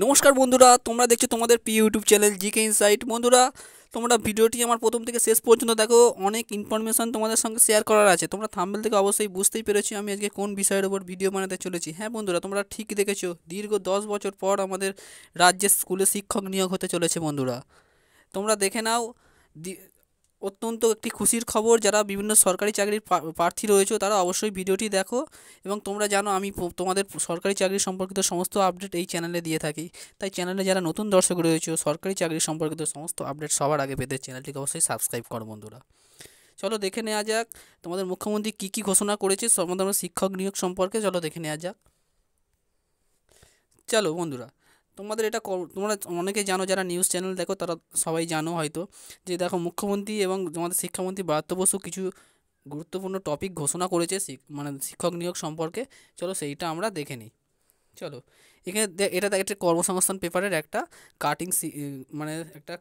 নমস্কার বন্ধুরা তোমরা দেখছো তোমাদের পি ইউটিউব চ্যানেল জিকে ইনসাইট বন্ধুরা তোমরা ভিডিওটি আমার প্রথম থেকে শেষ পর্যন্ত দেখো অনেক ইনফরমেশান তোমাদের সঙ্গে শেয়ার করার আছে তোমরা থাম্বেল থেকে অবশ্যই বুঝতেই পেরেছি আমি আজকে কোন বিষয়ের ওপর ভিডিও বানাতে চলেছি হ্যাঁ বন্ধুরা তোমরা ঠিক দেখেছো দীর্ঘ দশ বছর পর আমাদের রাজ্যের স্কুলে শিক্ষক নিয়োগ হতে চলেছে বন্ধুরা তোমরা দেখে নাও অত্যন্ত একটি খুশির খবর যারা বিভিন্ন সরকারি চাকরির প্রার্থী রয়েছে তারা অবশ্যই ভিডিওটি দেখো এবং তোমরা জানো আমি তোমাদের সরকারি চাকরি সম্পর্কিত সমস্ত আপডেট এই চ্যানেলে দিয়ে থাকি তাই চ্যানেলে যারা নতুন দর্শক রয়েছে সরকারি চাকরি সম্পর্কিত সমস্ত আপডেট সবার আগে পেতে চ্যানেলটিকে অবশ্যই সাবস্ক্রাইব করো বন্ধুরা চলো দেখে নেওয়া যাক তোমাদের মুখ্যমন্ত্রী কী কী ঘোষণা করেছে আমাদের শিক্ষক নিয়োগ সম্পর্কে চলো দেখে নেওয়া যাক চলো বন্ধুরা তোমাদের এটা তোমরা অনেকেই জানো যারা নিউজ চ্যানেল দেখো তারা সবাই জানো হয়তো যে দেখো মুখ্যমন্ত্রী এবং তোমাদের শিক্ষামন্ত্রী ব্রাত্য বসু কিছু গুরুত্বপূর্ণ টপিক ঘোষণা করেছে মানে শিক্ষক নিয়োগ সম্পর্কে চলো সেইটা আমরা দেখে নিই চলো এখানে এটা একটা কর্মসংস্থান পেপারের একটা কাটিং মানে একটা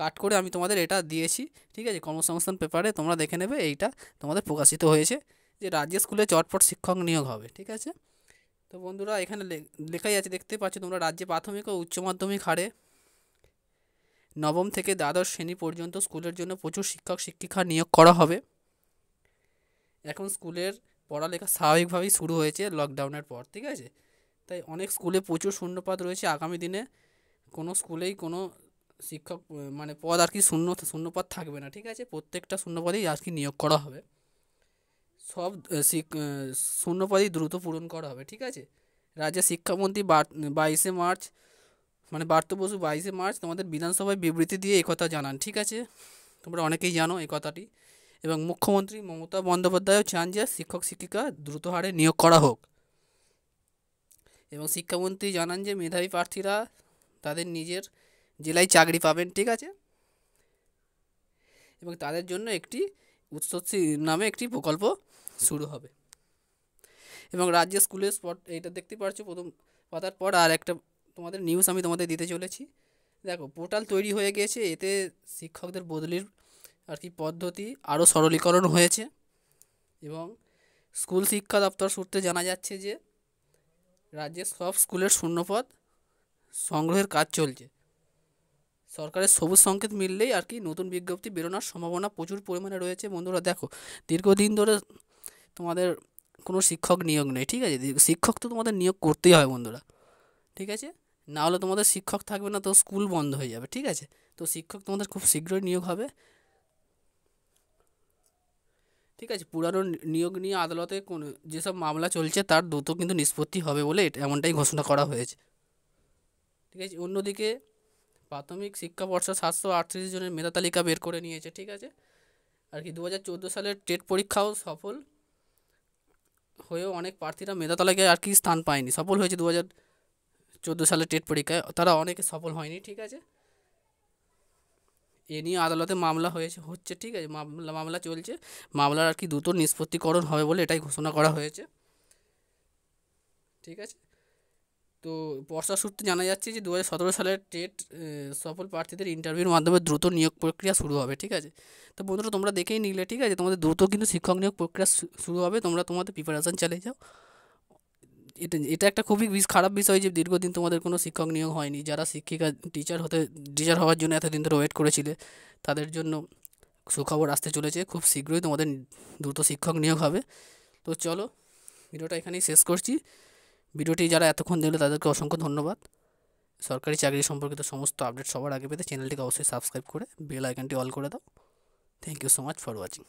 কাট করে আমি তোমাদের এটা দিয়েছি ঠিক আছে কর্মসংস্থান পেপারে তোমরা দেখে নেবে এইটা তোমাদের প্রকাশিত হয়েছে যে রাজ্যের স্কুলে চটপট শিক্ষক নিয়োগ হবে ঠিক আছে তো বন্ধুরা এখানে লেখাই আছে দেখতে পাচ্ছ তোমরা রাজ্যে প্রাথমিক ও উচ্চ মাধ্যমিক হারে নবম থেকে দ্বাদশ শ্রেণী পর্যন্ত স্কুলের জন্য প্রচুর শিক্ষক শিক্ষিকা নিয়োগ করা হবে এখন স্কুলের পড়ালেখা স্বাভাবিকভাবেই শুরু হয়েছে লকডাউনের পর ঠিক আছে তাই অনেক স্কুলে প্রচুর শূন্যপাত রয়েছে আগামী দিনে কোনো স্কুলেই কোনো শিক্ষক মানে পদ আর কি শূন্য শূন্যপদ থাকবে না ঠিক আছে প্রত্যেকটা শূন্যপদেই আর কি নিয়োগ করা হবে সব শূন্যপদই দ্রুত পূরণ করা হবে ঠিক আছে রাজ্যের শিক্ষামন্ত্রী বাইশে মার্চ মানে বার্ত বসু বাইশে মার্চ তোমাদের বিধানসভায় বিবৃতি দিয়ে একথা জানান ঠিক আছে তোমরা অনেকেই জানো এই কথাটি এবং মুখ্যমন্ত্রী মমতা বন্দ্যোপাধ্যায়ও চান যে শিক্ষক শিক্ষিকা দ্রুত হারে নিয়োগ করা হোক এবং শিক্ষামন্ত্রী জানান যে মেধাবী প্রার্থীরা তাদের নিজের জেলায় চাকরি পাবেন ঠিক আছে এবং তাদের জন্য একটি উৎসস্থী নামে একটি প্রকল্প শুরু হবে এবং রাজ্যের স্কুলের স্পট এইটা দেখতে পাচ্ছ প্রথম পাতার পর আর একটা তোমাদের নিউজ আমি তোমাদের দিতে চলেছি দেখো পোর্টাল তৈরি হয়ে গিয়েছে এতে শিক্ষকদের বদলির আর কি পদ্ধতি আরও সরলীকরণ হয়েছে এবং স্কুল শিক্ষা দপ্তর সূত্রে জানা যাচ্ছে যে রাজ্যের সব স্কুলের শূন্যপদ সংগ্রহের কাজ চলছে সরকারের সবুজ সংকেত মিললেই আর কি নতুন বিজ্ঞপ্তি বেরোনোর সম্ভাবনা প্রচুর পরিমাণে রয়েছে বন্ধুরা দেখো দীর্ঘদিন ধরে তোমাদের কোনো শিক্ষক নিয়োগ নেই ঠিক আছে শিক্ষক তো তোমাদের নিয়োগ করতেই হয় বন্ধুরা ঠিক আছে না হলে তোমাদের শিক্ষক থাকবে না তো স্কুল বন্ধ হয়ে যাবে ঠিক আছে তো শিক্ষক তোমাদের খুব শীঘ্রই নিয়োগ হবে ঠিক আছে পুরানো নিয়োগ নিয়ে আদালতে কোন যেসব মামলা চলছে তার দ্রুত কিন্তু নিষ্পত্তি হবে বলে এমনটাই ঘোষণা করা হয়েছে ঠিক আছে অন্যদিকে প্রাথমিক শিক্ষা শিক্ষাবর্ষ সাতশো আটত্রিশ জনের মেধা তালিকা বের করে নিয়েছে ঠিক আছে আর কি দু হাজার চোদ্দো সালের টেট পরীক্ষাও সফল হয়েও অনেক প্রার্থীরা মেধা তালিকায় আর কি স্থান পায়নি সফল হয়েছে দু হাজার চোদ্দো সালের টেট পরীক্ষায় তারা অনেকে সফল হয়নি ঠিক আছে এ নিয়ে আদালতে মামলা হয়েছে হচ্ছে ঠিক আছে মামলা মামলা চলছে মামলার আর কি দ্রুত নিষ্পত্তিকরণ হবে বলে এটাই ঘোষণা করা হয়েছে ঠিক আছে তো বর্ষা সূত্রে জানা যাচ্ছে যে দু সালের টেট সফল প্রার্থীদের ইন্টারভিউর মাধ্যমে দ্রুত নিয়োগ প্রক্রিয়া শুরু হবে ঠিক আছে তো বন্ধুরা তোমরা দেখেই নিলে ঠিক আছে তোমাদের দ্রুত কিন্তু শিক্ষক নিয়োগ প্রক্রিয়া শুরু হবে তোমরা তোমাদের প্রিপারেশান চালিয়ে যাও এটা এটা একটা খুবই খারাপ বিষয় যে দীর্ঘদিন তোমাদের কোনো শিক্ষক নিয়োগ হয়নি যারা শিক্ষিকা টিচার হতে টিচার হওয়ার জন্য এতদিন ধরে ওয়েট করেছিলে তাদের জন্য সুখবর আসতে চলেছে খুব শীঘ্রই তোমাদের দ্রুত শিক্ষক নিয়োগ হবে তো চলো ভিডিওটা এখানেই শেষ করছি ভিডিওটি যারা এতক্ষণ দেখলো তাদেরকে অসংখ্য ধন্যবাদ সরকারি চাকরি সম্পর্কিত সমস্ত আপডেট সবার আগে পেতে চ্যানেলটিকে অবশ্যই সাবস্ক্রাইব করে বেল আইকনটি অল করে দাও thank you so much for watching